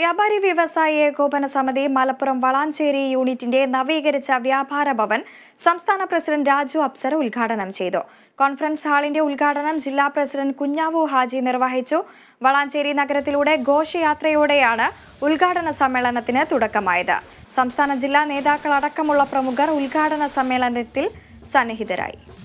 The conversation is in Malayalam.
വ്യാപാരി വ്യവസായി ഏകോപന സമിതി മലപ്പുറം വളാഞ്ചേരി യൂണിറ്റിന്റെ നവീകരിച്ച വ്യാപാര ഭവൻ സംസ്ഥാന പ്രസിഡന്റ് രാജു അപ്സർ ഉദ്ഘാടനം ചെയ്തു കോൺഫറൻസ് ഹാളിന്റെ ഉദ്ഘാടനം ജില്ലാ പ്രസിഡന്റ് കുഞ്ഞാവു ഹാജി നിർവഹിച്ചു വളാഞ്ചേരി നഗരത്തിലൂടെ ഘോഷയാത്രയോടെയാണ് ഉദ്ഘാടന സമ്മേളനത്തിന് തുടക്കമായത് സംസ്ഥാന ജില്ലാ നേതാക്കളടക്കമുള്ള പ്രമുഖർ ഉദ്ഘാടന സമ്മേളനത്തിൽ സന്നിഹിതരായി